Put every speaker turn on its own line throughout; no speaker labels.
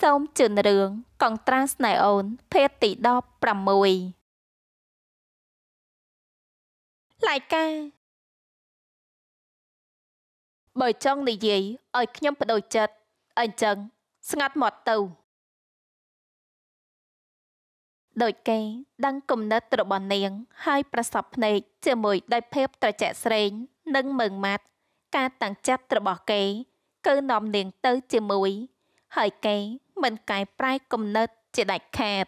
សូមជឿនរឿងកងត្រាស្នេហ៍អូនភេទទី16លាយកាបើចង់និយាយឲ្យខ្ញុំបដូរចិត្តអញ្ចឹងស្ងាត់មាត់ទៅ
ដោយគេដឹងគំនិតរបស់នាងហើយប្រសពភ្នែកជាមួយដោយភាពត្រជាក់ស្រេងនិងមើងម៉ាត់ការតាំងចិត្តរបស់គេគឺនាំនាង ទៅជាមួយហើយគេមិនកែប្រែគំនិតជាដាច់ខាត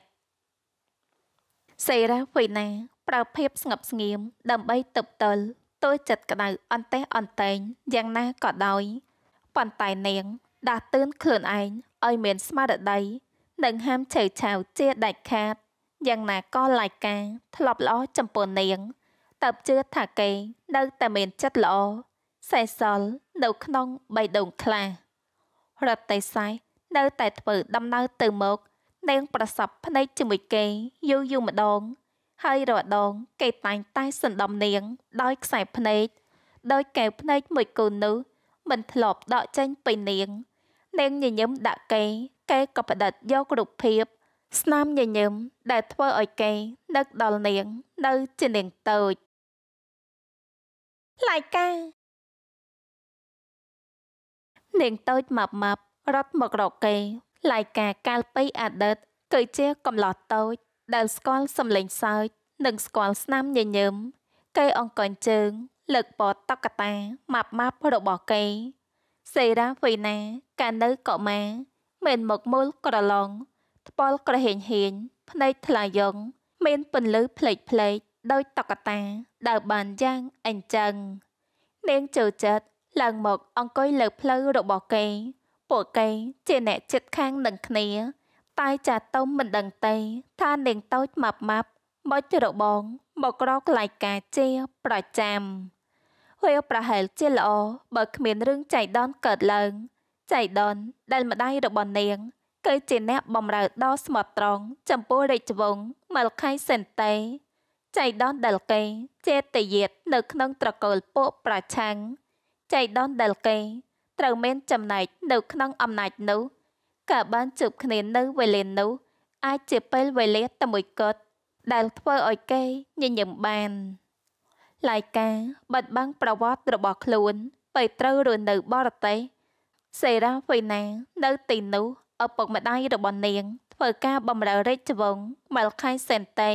សេរ៉ាវេណា ប្រើភាពស្ងប់ស្ងៀមដើម្បីទប់ទល់ទោះចិត្តក្តៅអន្តេះអន្តែងយ៉ាងណាក៏ដោយប៉ុន្តែនាងដាស់តឿនខ្លួនឯងឲ្យមានស្មារតីនិងហាមឆេវឆាវជាដាច់ខាតយ៉ាងណាក៏ឡាយការធ្លាប់ល្អចំពោះនាងតើបជឿថាគេនៅតែមានចិត្តល្អសេះសល់នៅក្នុងបៃដងខ្លារដ្ឋតីស័យនៅតែធ្វើដំណើរទៅមកនាងប្រសពភ្នែកជាមួយគេយូរយូរម្ដង ហើយរដងគេតែងតែសន្តំនាងដោយខ្សែភ្នែកដោយកែវភ្នែកមួយគូនោះមិនធ្លាប់ដកចេញពីនាង នាងញញឹមដាក់គេគេក៏ផ្ដិតយករូបភាព
ស្នាមញញឹមដែលធ្វើឲ្យគេនឹកដល់នាងនៅជានាងតូចឡៃកានាងតូចម៉ាប់ម៉ាប់រត់មករកគេឡាយការកាលពីអតីតគឺ
ជាកំឡោះតូចដែលស្គាល់សំលេងសើចនិងស្គាល់ស្នាមញញឹមគេអង្គញជើងលើកពតតុក្កតាម៉ាប់ម៉ាប់របស់គេសេរ៉ាវីណា កានៅកុមារមិនមកមូលក្រឡងថ្ពល់ក្រហេងហៀងភ្នែកថ្លាយងមានពន្លឺផ្លេកផ្លេកដោយតុក្កតាដើរបានយ៉ាងអញ្ចឹងនាងចូលចិត្តឡើងមកអង្គុយលើផ្លូវរបស់គេពួកគេជាអ្នកចិត្តខាងនឹងគ្នា តែចាតុំមិនដឹងទេថានាងតូចម៉ាប់ម៉ាប់មកច្របងមកក្រកលែងការជាប្រចាំ ហើយប្រហែលជាល្អបើគ្មានរឿងចៃដនកើតឡើងចៃដនដែលម្ដាយរបស់នាង គឺជាអ្នកបំរើដ៏ស្មោះត្រង់ចំពោះរាជវង្សមលខៃសិនតេចៃដនដែលគេចេតយាតនៅ ក្នុង ត្រកូលពួកប្រឆាំងចៃដនដែលគេត្រូវមានចំណែកនៅ ក្នុងអំណាចនោះក៏បានជួបគ្នានៅវេលានោះ អាចជាពេលវេលាតែមួយគត់ដែលធ្វើឲ្យគេញញឹមបានឡៃកាបាត់បាំងប្រវត្តិរបស់ខ្លួនពេលត្រូវរស់នៅបរទេសសេរ៉ាហ្វេណានៅ ទីនោះឪពុកម្ដាយរបស់នាងធ្វើការបម្រើរាជវង្សមែលខៃសេនតេ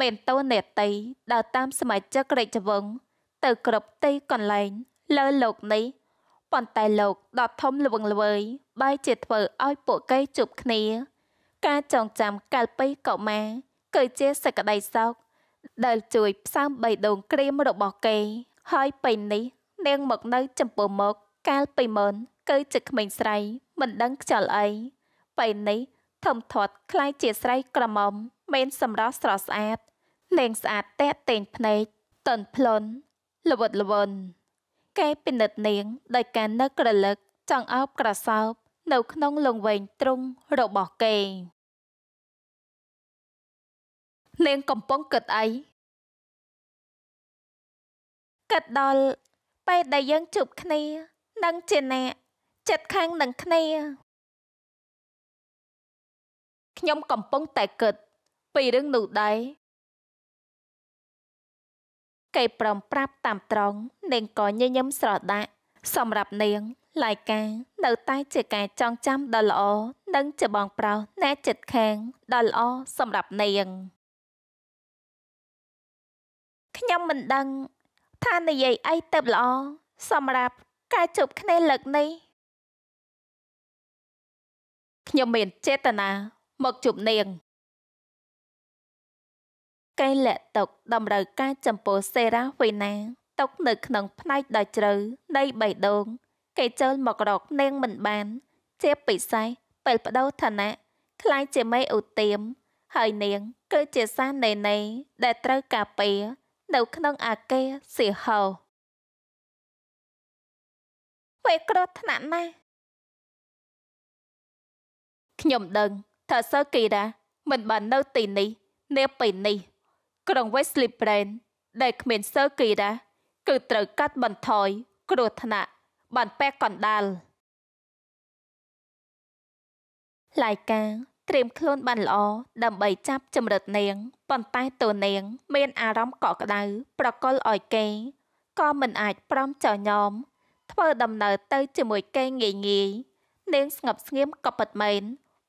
មេនតូនេតីដើរតាមសមាជិករាជវង្សទៅគ្រប់ទីកន្លែងលើលោកនេះប៉ុន្តែលោកដ៏ធំល្វឹងល្វើយបែរជាធ្វើឲ្យពួកគេជួបគ្នា ការចងចាំកាលពីកុមារគឺជាសក្តីសោកដែលជួយ ផ្សាំបៃដងក្រៀមរបស់គេ ហើយពេលនេះ នាងមកនៅ ចំពោះមុខកាលពីមុនគឺជាក្មេងស្រីមិនដឹងខ្យល់អីពេលនេះធំធាត់คล้ายជាស្រីក្រមុំមានសម្រស់ស្រស់ស្អាតលេងស្អាតតែកតែងភ្នែកតន់ភ្លន់ល្វត់ល្វន់គេពិនិត្យនាងដោយការនឹកក្រឡឹក
ចង់អោបក្រសោបនៅ ក្នុងលង្វែងទ្រុងរបស់គេនាងកំពុងគិតអីគិតដល់ពេលដែលយើងជួបគ្នានឹងជាអ្នកចិត្តខាងនឹងគ្នាខ្ញុំកំពុងតែគិតពីរឿងនោះដែរ
គេប្រំប្រាប់តាមត្រង់នាងក៏ញញឹមស្រដាក់សម្រាប់នាងឡៃកានៅតែជាការចងចាំដ៏ល្អនិងជាបងប្រុសណែចិត្តខាងដ៏ល្អសម្រាប់នាងខ្ញុំមិនដឹងថានិយាយអីទៅល្អសម្រាប់ការជប់គ្នាលើកនេះ
ខ្ញុំមានចេតនាមកជប់នាងគេលាក់ទុកតម្រូវការចំពោះស
េរ៉ាវីណាទុកនៅក្នុងផ្នែកដ៏ជ្រៅនៃបេះដូងគេចើមករកនាងមិនបាន ជាពិសេសពេលបដូរឋានៈខ្លាយជាមេឧទាមហើយនាង គឺជាសាសនេនេដែលត្រូវការពារនៅក្នុង
អាគេសៀហោពេលគ្រោះថ្នាក់ណាស់ខ្ញុំដឹងថាសើគីរ៉ា
មិនបាននៅទីនេះនាពេលនេះក្រុង Wesley Plain ដែលគ្មានសើគីរ៉ាគឺត្រូវកាត់បន្ថយគ្រោះថ្នាក់បានពេកកណ្ដាលឡៃកាត្រៀមខ្លួនបានល្អដើម្បីចាប់ ចម្រិតនាង ប៉ុន្តែតួនាង មាន អារម្មណ៍កក់ក្ដៅប្រកល់ឲ្យគេក៏មិនអាចព្រមចោះញោមធ្វើដំណើរទៅជាមួយគេងាយងាយនាងស្ងប់ស្ងៀមក៏ពិតមែន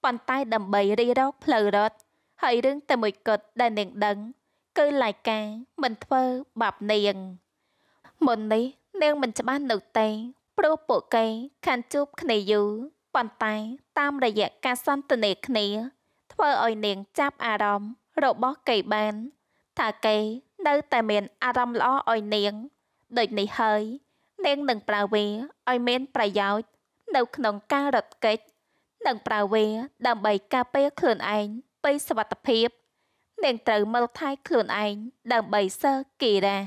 ប៉ុន្តែ ដើម្បីរីរោគផ្លូវរត់ហើយរឿងតែមួយគត់ដែលនាងដឹងគឺឡៃកាមិនធ្វើបាបនាងមុននេះនាងមិនច្បាស់នៅទេព្រោះពួកគេខានជួបគ្នាយូរប៉ុន្តែ តាមរយៈការសន្ទនាគ្នាធ្វើឲ្យនាងចាប់អារម្មណ៍របស់គេបាន ថាគេនៅតែមាន អារម្មណ៍ល្អឲ្យនាងដូចនេះហើយ នាងនឹងប្រើវាឲ្យមានប្រយោជន៍នៅក្នុងការរត់គេចនិងប្រើវា ដើម្បីការពារខ្លួនឯងពីសវត្ថភាពនាងត្រូវមើលថែខ្លួនឯងដើម្បីសើគីរា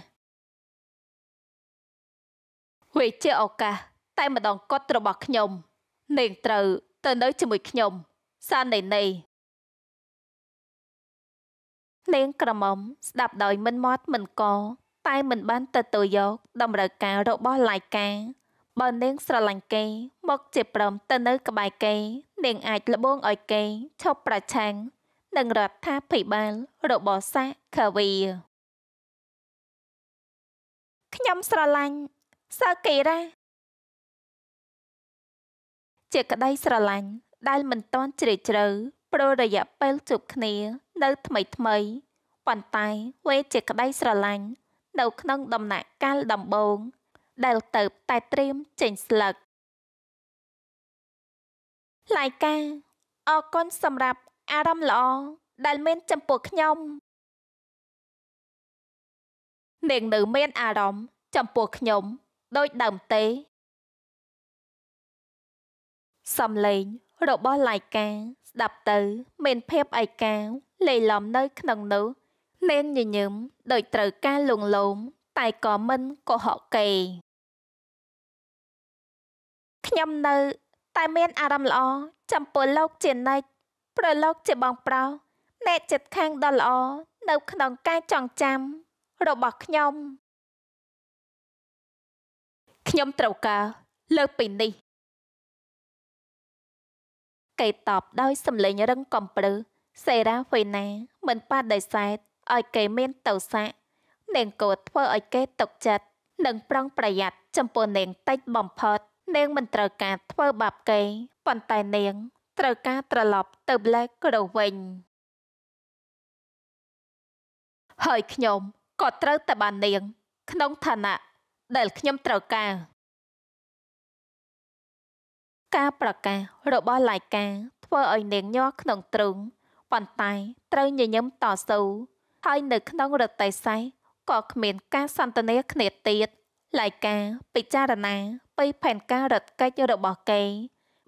វេជាឱកាសតែម្ដងគាត់របស់ខ្ញុំ នាងត្រូវ ទៅនៅជាមួយខ្ញុំសាននៃនៃ
នាងក្រមុំស្ដាប់ដោយ មិនមាត់មិនក តែមិនបានទទួលយកតម្រូវការរបស់ឡាយកាបើនាងស្រឡាញ់គេមកជាព្រម ទៅនៅ ក្បែរគេនាង អាចលបងឲ្យគេឈប់ប្រឆាំង
និងរដ្ឋាភិបាល របស់សាខាវីខ្ញុំស្រឡាញ់សើកេរ៉ាជាក្តីស្រឡាញ់ដែល មិនទាន់ជ្រាលជ្រៅព្រោះរយៈពេល
ជួបគ្នានៅ ថ្មីថ្មីប៉ុន្តែវាជាក្តីស្រឡាញ់នៅក្នុង ដំណាក់កាលដំបូង ដែលទៅតែត្រៀមចេញស្លឹក
ឡាយកាអរគុណសម្រាប់អារម្មណ៍ល្អដែលមានចំពោះខ្ញុំនាងនៅមានអារម្មណ៍ចំពោះខ្ញុំដូចដើមទេ
សំឡេងរបស់ឡៃកាស្ដាប់ទៅ មានភាពឯកាលេឡំនៅ ក្នុងនោះនាងញញឹមដោយ ត្រូវការលងលោមតែក៏មិនកុហកគេខ្ញុំនៅ តែមាន អារម្មណ៍ល្អចំពោះលោកជានិច្ចប្រឡោក ជាបងប្រោអ្នកចិត្តខាងដ៏ល្អនៅ ក្នុងការចងចាំ របស់ខ្ញុំ
ខ្ញុំត្រូវការ លើកពីនេះគេតបដោយសំឡេងរឹងកំប្រឹស
សេរ៉ាហ្វេណា មិនបដិសេធឲ្យគេមានទៅសាក់នាងក៏ធ្វើឲ្យគេຕົកចិត្តនិងប្រុងប្រយ័ត្នចំពោះនាងតិចបំផុតនាងមិនត្រូវការធ្វើបាបគេប៉ុន្តែនាងត្រូវការត្រឡប់ទៅ Black Crow វិញ
ហើយខ្ញុំក៏ត្រូវតែបាននាង ក្នុងឋានៈដែលខ្ញុំត្រូវការ
ការប្រកាសរបស់ឡាយកាធ្វើឲ្យ នាងញ័រក្នុងទ្រូងប៉ុន្តែ ត្រូវញញឹមតស៊ូហើយនៅ ក្នុងរតីសេះក៏គ្មានការសន្ទនាគ្នាទៀតឡាយកាពិចារណា ពី ផែនការរត់កិច្ចរបស់គេ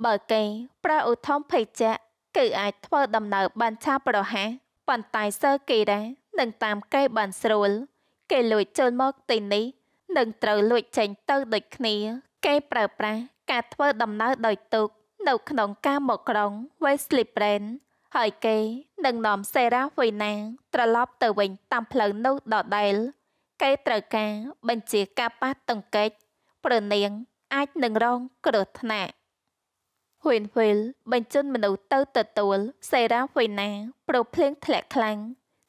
បើគេប្រើឧទ្ធម្ភ័យចៈគឺអាចធ្វើដំណើរបានឆាប់រហ័សប៉ុន្តែសើគេដែរនឹងតាមគេបានស្រួល គេលួចចូលមកទីនេះនឹងត្រូវលួចចេញទៅដូចគ្នា គេប្រើប្រាស់ការធ្វើដំណើរដោយទូកនៅ ក្នុងការមកក្រុង Wesley Brand ហើយគេនឹងនាំសេរ៉ាវីណាត្រឡប់ទៅវិញ តាមផ្លូវនោះដដែលគេត្រូវការបញ្ជាការប៉ះទង្គិចព្រនាងអាចនឹងរង គ្រោះថ្នាក់ហ៊ុនវិលបញ្ជូនមនុស្សទៅទទួលសេរ៉ាវេណាប្រភ្លេងធ្លាក់ខ្លាំង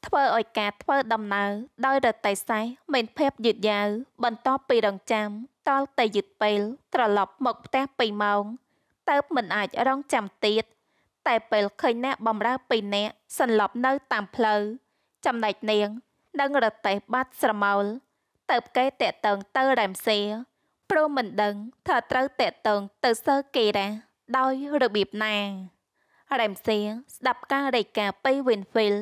ធ្វើឲ្យការធ្វើដំណើរដោយរទេះសេះមានភាពយឺតយ៉ាវបន្តពីរងចាំតល់តែយឺតពេលត្រឡប់មកផ្ទះពីម៉ោងតើបមិនអាចរងចាំទៀតតែពេលឃើញអ្នកបំរើពីរនាក់សន្លប់នៅតាមផ្លូវចំណែកនាងនឹងរទេះបាត់ស្រមោលតើបគេតេតងទៅរ៉ែមសេព្រមមិនដឹងថាត្រូវតេតងទៅសើគេរ៉ាដោយរបៀបណា Ramsey ស្ដាប់ការរាយការណ៍ពី Winfield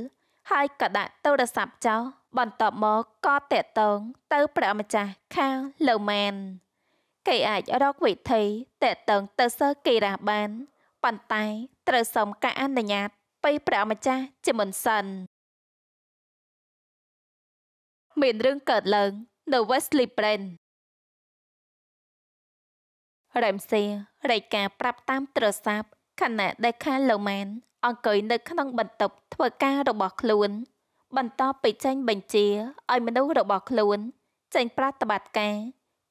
ហើយក៏ដាក់ទូរស័ព្ទចោលបន្ទាប់មកក៏តាក់ទងទៅព្រះម្ចាស់ Karl Lerman គេអាចរកវិធីតាក់ទងទៅសិស្សគេរ៉ាស់បាន ប៉ុន្តែត្រូវសុំការអនុញ្ញាតពីព្រះម្ចាស់
ជាមុនសិន មានរឿងកើតឡើងនៅ Wesley Brand រ៉ែមស៊ី
រៃការប្រាប់តាមទ្រស័ព្ទខណៈដែលខាលូម៉ានអង្គុយនៅក្នុងបន្ទប់ធ្វើការរបស់ខ្លួន បន្តពីចេញបញ្ជាឲ្យមនុស្សរបស់ខ្លួន
ចេញប្រតិបត្តិការ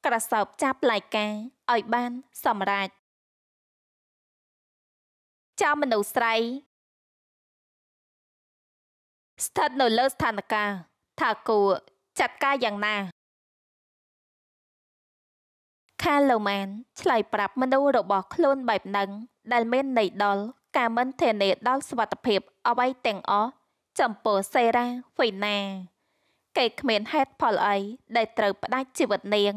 ក្រសោបចាប់ឡាយការឲ្យបាន សម្រេចចៅមនុស្សស្រីស្ថិតនៅលើស្ថានភាពថាគួរចាត់ការយ៉ាងណាខាឡូម៉ានឆ្លើយប្រាប់មនុស្សរ
បស់ខ្លួនបែបហ្នឹងដែលមានន័យដល់ការមិនធានាដល់សុវត្ថិភាពអ្វីទាំងអស់ចំពោះសេរ៉ាហ្វេណាគេគ្មានហេតុផលអីដែលត្រូវផ្ដាច់ជីវិតនាង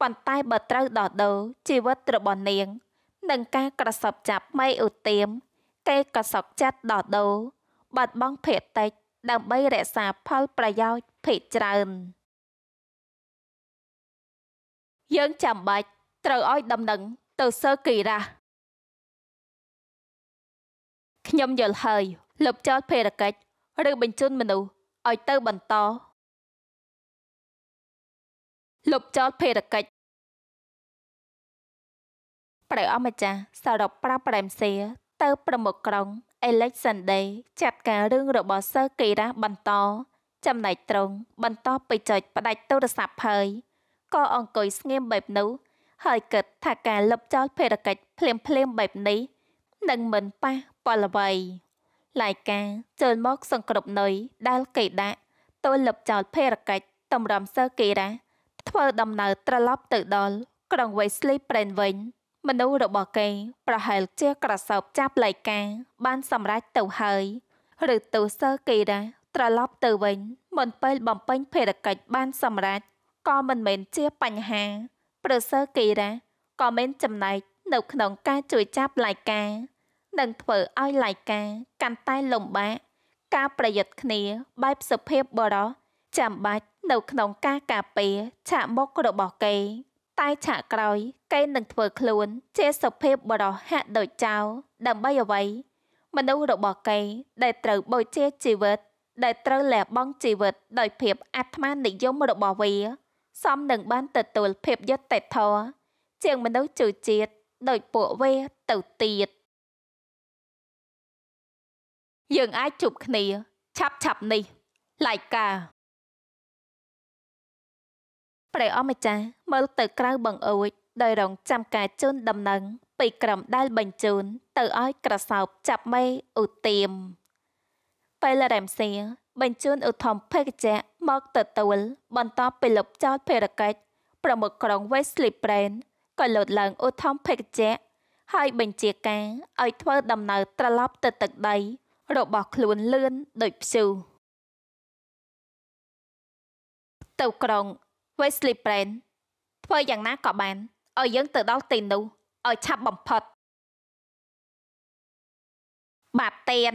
ប៉ុន្តែបើត្រូវដោះដូរជីវិតរបស់នាងនឹងការក្រសពចាប់ម៉ៃឧទាមគេក៏សោកចិត្តដោះដូរបាត់បង់ភេទតិចដើម្បីរក្សាផលប្រយោជន៍ភេទច្រើន។
យើងចាំបាច់ត្រូវឲ្យដំណឹងទៅសើគីរ៉ាខ្ញុំយល់ហើយលុបចោលភារកិច្ចឬបញ្ជូនមនុស្សឲ្យទៅបន្តលុបចោលភារកិច្ចព្រះអ
ម្ចាស់សរុបប្រាប់ប្រែមសៀទៅ ប្រមុខក្រុង Alexander ចាត់ការរឿងរបស់សើគីរ៉ាបន្តចំណែកត្រង់បន្តបិចុចផ្ដាច់ទូរស័ព្ទហើយក៏អង្គុយស្ងៀមបែបនោះហើយគិតថាការលុបចោលភេរកិច្ចភ្លាមភ្លាមបែបនេះនឹងមិនប៉ះប៉លអ្វីឡាយកាចូលមកសង្គ្រប់នុយដែលគេដាក់ទោលលុបចោលភេរកិច្ចតម្រាំសើគេរ៉ាធ្វើដំណើរត្រឡប់ទៅដល់ក្រុង Wesley Plain វិញមនុស្សរបស់គេ ប្រហែលជាក្រសោបចាប់ឡៃកាបានសម្រេចទៅហើយ ឬទូសើគេរ៉ាត្រឡប់ទៅវិញមិនពេលបំពេញភារកិច្ចបានសម្រេចក៏មិនមែនជាបញ្ហា ប្រសើរគីរ៉ាក៏មានចំណែក នៅក្នុងការជួយចាប់លាយការនិងធ្វើឲ្យលាយការកាន់តែលំបាក ការប្រយុទ្ធគ្នាបែបសុភាពបរោះចាំបាច់នៅក្នុងការការពារឆាកមុខរបស់គេ តែឆាកក្រោយ គេនឹងធ្វើខ្លួន ជាសុភាពបរោះហាក់ដូចចៅដើម្បីអ្វីមនុស្សរបស់គេ ដែលត្រូវបូជាជីវិត ដែលត្រូវលះបង់ជីវិត ដោយភាពអាត្មានិយមរបស់វាសមនឹងបានទទួលភាពយុត្តិធម៌ជាងមនុស្សជឿជាតិដោយពួ
កវាទៅទៀតយើងអាចជួបគ្នា ឆាប់ឆាប់នេះឡៃកា
ព្រះអម្ចាស់មើលទៅក្រៅបង្អួចដោយរងចាំការជូនដំណឹងពីក្រុមដែលបញ្ជូន ទៅឲ្យក្រសោបចាប់មេឧទាមពេលរ៉ែមសៀបញ្ជូនឧទ្ធម្ភាគចៈមកទទួលបន្ទាប់ពីលុបចោលភារកិច្ចប្រមុខក្រុង Wesley Brand ក៏លោតឡើងឧទ្ធម្ភាគចៈហើយបញ្ជាការឲ្យធ្វើដំណើរត្រឡប់ទៅទឹកដី របស់ខ្លួនលឿនដូចព្យូរទៅក្រុង
Wesley Brand ធ្វើយ៉ាងណាក៏បានឲ្យយើងទៅដល់ទីនោះឲ្យឆាប់បំផុតបាទទៀន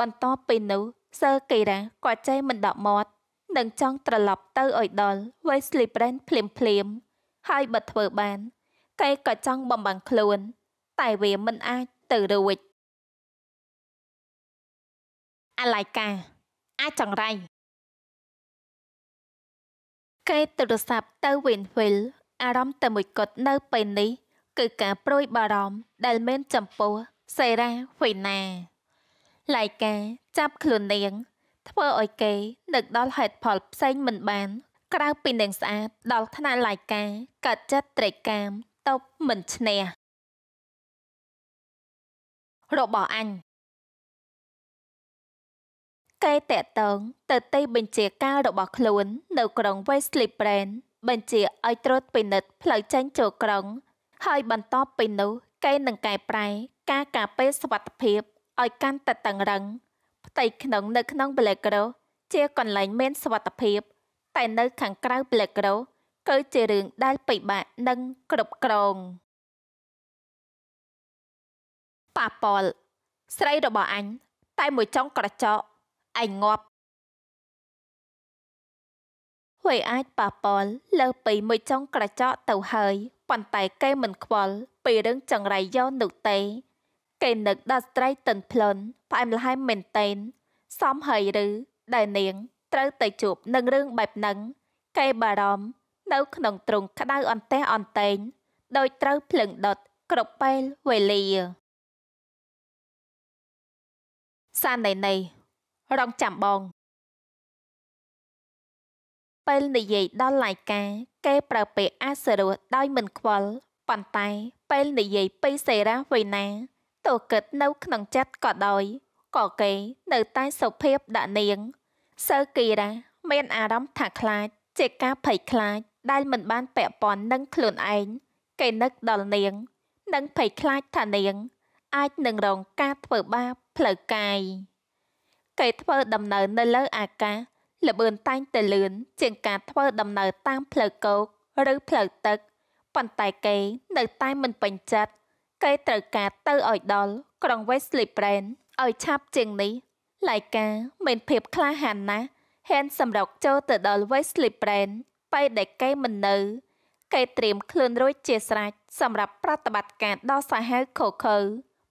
បន្ទាប់ពីនោះសើកេរ៉ាក៏ចេះមិនដកមាត់
នឹងចង់ត្រឡប់ទៅឲ្យដល់ Wesley Brand ភ្លាមភ្លាមហើយបើធ្វើបាន គេក៏ចង់បំបាំងខ្លួន តែវាមិនអាចទៅរួច
អាឡៃកាអាចចង្រៃគេទូរស័ព្ទទៅ Winfield អារម្មណ៍តែមួយ
គត់នៅ ពេលនេះ គឺការព្រួយបារម្ភដែលមានចំពោះសេរ៉ាហ្វីណាឡៃកាចាប់ខ្លួននាងធ្វើឲ្យគេនឹកដល់ហេតុផលផ្សេងមិនបានក្រៅពីនាងស្អាតដល់ថ្នាក់ឡៃកាកាត់ចិត្តត្រេក
កាមតបមិនឈ្នះរបស់អញគេតេតងទៅទីបញ្ជា
ការរបស់ខ្លួននៅក្រុង Wesley Brand បញ្ជាឲ្យត្រួតពិនិត្យផ្លូវចេញចូលក្រុង ហើយបន្ទាប់ពីនោះគេនឹងកែប្រែការការពារសុវត្ថិភាពឲ្យកាន់តែតឹងរឹងផ្ទៃក្នុងនៅក្នុង Blackro ជាកន្លែងមានសុវត្ថិភាពតែនៅខាងក្រៅ Blackro គឺជារឿងដែលពិបាកនឹង
គ្រប់គ្រងប៉ាប៉ុលស្រីរបស់អញតែមួយចុងក្រចកអញងាប់
ហួយអាចប៉ាប៉ុលលើពីមួយចុងក្រចកទៅហើយប៉ុន្តែគេមិនខ្វល់ពីរឿងចង្រៃយកនោះទេគេនឹកដល់ស្ត្រីតិនផ្លន់ផ្អែមល្ហែមមែនតេនសំហើយឬ ដែលនាង ត្រូវទៅជួបនឹងរឿងបែបហ្នឹងគេបារម្ភនៅក្នុងទ្រុងក្តៅអន្ទះអន្ទែង
ដោយត្រូវភ្លឹងដុតគ្រប់ពេលវេលាសានណៃណៃរងចាំបងពេលនិយាយដល់ឡាយកាគេប្រើពាក្យអសរោះដោយមិន
ខ្វល់ប៉ុន្តែពេលនិយាយពីសេរ៉ាវីណាទោះគិតនៅក្នុងចិត្តក៏ដោយក៏គេ នៅតែសុភាពដាក់នាងសើគីរ៉ាមានអារម្មណ៍ថាខ្លាចជាការភ័យខ្លាចដែលមិនបានពាក់ព័ន្ធនឹងខ្លួនឯងគេនឹកដល់នាង និងភ័យខ្លាចថានាង អាចនឹងរងការធ្វើបាបផ្លូវកាយគេធ្វើដំណើរនៅលើអាកាសលបឿនតែងតែលឿនជាងការធ្វើដំណើរតាមផ្លូវគោកឬផ្លូវទឹក ប៉ុន្តែគេនៅតែមិនពេញចិត្តគេត្រូវការទៅឲ្យដល់ក្រុង West Libren ឲ្យឆាប់ជាងនេះឡៃកាមានភាពក្លាហានណាស់ហេនសម្រុកចូលទៅដល់ West Libren ពេលដែលគេមិននៅគេត្រៀមខ្លួនរួចជាស្រេចសម្រាប់ប្រតិបត្តិការដ៏សាហាវខូខើ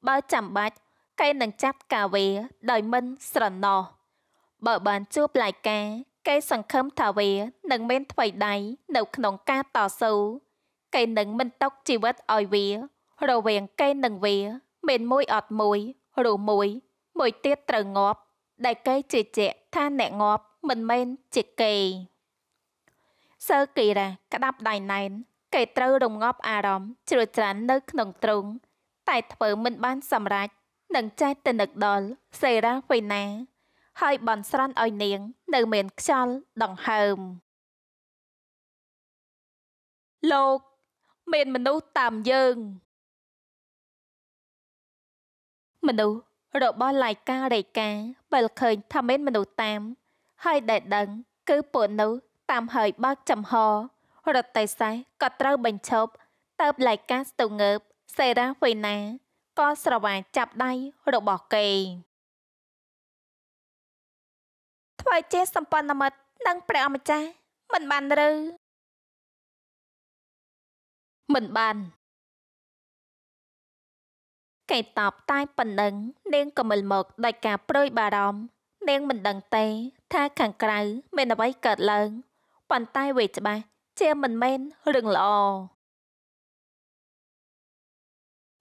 បើចាំបាច់គេនឹងចាប់កាវេដោយមិនស្រណោះបើបានជួបឡៃកាគេសង្ឃឹមថាវានឹងមានថ្មីដៃនៅក្នុងការតស៊ូគេនឹងមិនຕົកជីវិតឲ្យវារវាងគេនឹងវា មានមួយអត់មួយឬមួយ មួយទៀតត្រូវងាប់ដែលគេជឿជាក់ថាអ្នកងាប់មិនមែនជាគេសើគីរ៉ាក្តាប់ដៃណែនគេត្រូវរងាប់អារម្មណ៍ជ្រួចច្រាននៅក្នុងទ្រូងតែធ្វើមិនបានសម្រេចនឹងចេះទៅនឹកដល់សេរ៉ាវេណាហើយបនស្រន់ឲ្យនាង នៅមានខ្យល
់ដង្ហើមលោក មានមនុស្សតាមយើងមនុស្ស
របស់ឡាយការេកាបើឃើញថាមានមនុស្សតាមហើយដែលដឹង គឺពួកនោះតាមហើយបើកចំហរតេសេសក៏ត្រូវបញ្ឈប់ទៅបឡាយការស្ទងើប សេរ៉ាវេណាក៏ស្រវាចាប់ដៃរ
បស់គេធ្វើជាសម្ព័ន្ធមិត្តនឹងព្រះអម្ចាស់មិនបានឬ មិនបានគេតបតែប៉ុណ្ណឹង
នាងក៏មិលមកដោយការព្រួយបារម្ភនាងមិនដឹងទេថាខាងក្រៅមាន
អ្វីកើតឡើងប៉ុន្តែវេច្បាស់ជាមិនមែនរឿងល្អ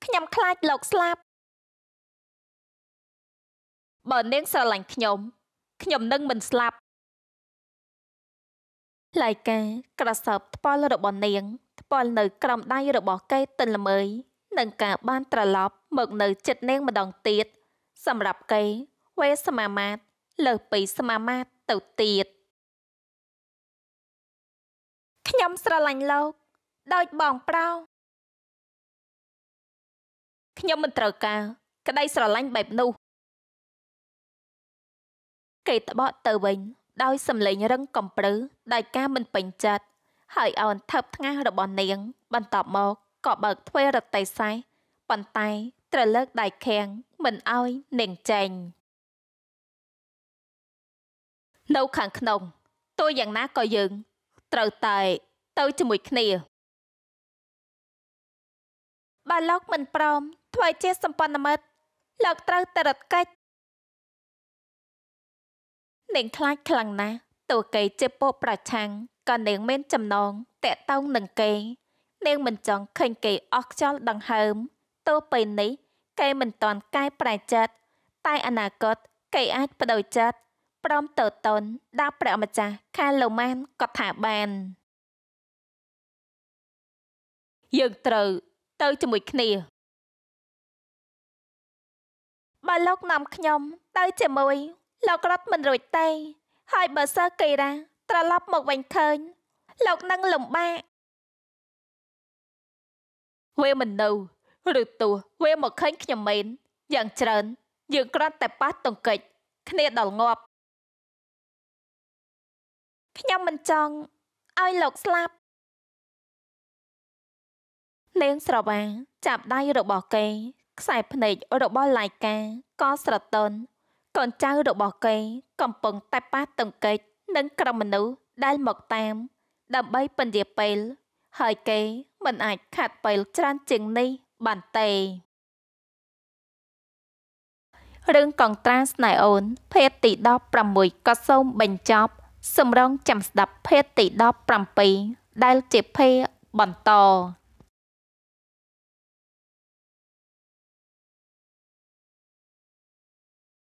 ខ្ញុំខ្លាចលោកស្លាប់បើនាងស្រឡាញ់ខ្ញុំខ្ញុំនឹងមិនស្លាប់ឡៃកាក្រសើបថ្ពាល់របស់នាងថ្ពាល់នៅក្រោម
ដៃរបស់គេទិនល្មើយនិងការបានត្រឡប់មកនៅចិត្តនាងម្ដងទៀតសម្រាប់កេវេសមាមាត្រលើសពីសមាមាត្រទៅទៀត
ខ្ញុំស្រឡាញ់លោកដោយបងប្រោខ្ញុំមិនត្រូវការ ក្តីស្រឡាញ់បែបនោះគេតបទៅវិញ ដោយសំឡេង
រឹងកំប្រឹដោយការមិនពេញចិត្តហើយអូនថឹបថ្ងាសរបស់នាងបន្តមកក៏បើកធ្វើរតីសែប៉ុន្តែត្រូវលើកដៃខាំងមិនអោ
យនាងចេញនៅខាងក្នុងទោះយ៉ាងណាក៏យើង ត្រូវតែទៅជាមួយគ្នាបើលោកមិនព្រមធ្វើជាសម្ព័ន្ធមិត្តលោកត្រូវតែរត់គេចនាងខ្លាចខ្លាំងណាស់តួ
គេជាពោប្រឆាំងក៏នាងមានចំណងតាក់តងនឹងគេនាងមិនចង់ឃើញគេអស់ខ្យល់ដង្ហើមទោះពេលនេះគេមិនទាន់កែប្រែចិត្តតែអនាគតគេអាចបដូរចិត្តព្រមទៅតនដល់ព្រះម្ចា
ស់ខាលូម៉ានក៏ថាបានយើងត្រូវទៅជាមួយគ្នា
បើលោកនាំខ្ញុំ ទៅជាមួយ លោករត់មិនរួចទេ ហើយបើសិស្សកេរ៉ាត្រឡប់មកវិញឃើញលោកនឹងលំបាកវាមិននៅឬទោះវាមកឃើញខ្ញុំមែនយ៉ាងច្រើន
យើងគ្រាន់តែប៉ះទង្គិចគ្នាដល់ងាប់ខ្ញុំមិនចង់ឲ្យលោកស្លាប់
លេងស្រវាចាប់ដៃរបស់គេខ្សែភ្នែករបស់ឡៃកាក៏ស្រទន់កូនចៅរបស់គេ កំពុងតែប៉ះទង្គិចនឹងក្រុមមនុស្សដែលមកតាម ដើម្បីពន្យាពេលហើយគេមិនអាច ខាត់ពេលច្រើនជាងនេះបានទេរឿងកងត្រាស្នេហ៍អូន ភេទទី16ក៏សូមបញ្ចប់ស
ម្រងចាំស្ដាប់ភេទទី17ដែលជាភេទបន្ត